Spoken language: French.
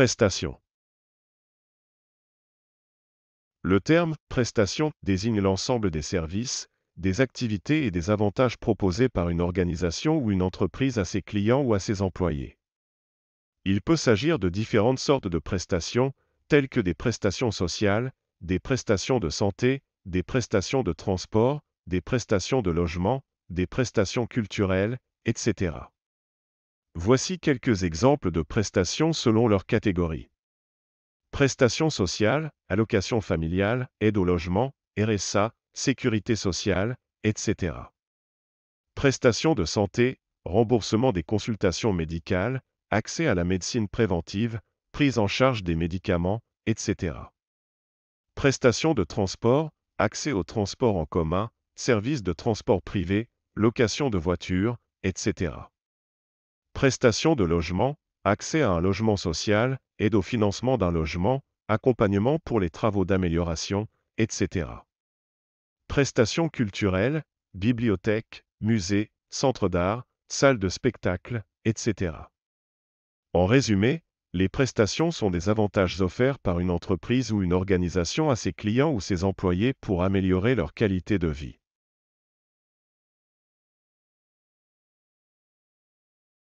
Prestation. Le terme prestation désigne l'ensemble des services, des activités et des avantages proposés par une organisation ou une entreprise à ses clients ou à ses employés. Il peut s'agir de différentes sortes de prestations, telles que des prestations sociales, des prestations de santé, des prestations de transport, des prestations de logement, des prestations culturelles, etc. Voici quelques exemples de prestations selon leur catégorie. Prestations sociales, allocations familiales, aide au logement, RSA, sécurité sociale, etc. Prestations de santé, remboursement des consultations médicales, accès à la médecine préventive, prise en charge des médicaments, etc. Prestations de transport, accès au transport en commun, services de transport privé, location de voitures, etc. Prestations de logement, accès à un logement social, aide au financement d'un logement, accompagnement pour les travaux d'amélioration, etc. Prestations culturelles, bibliothèques, musées, centres d'art, salles de spectacle, etc. En résumé, les prestations sont des avantages offerts par une entreprise ou une organisation à ses clients ou ses employés pour améliorer leur qualité de vie.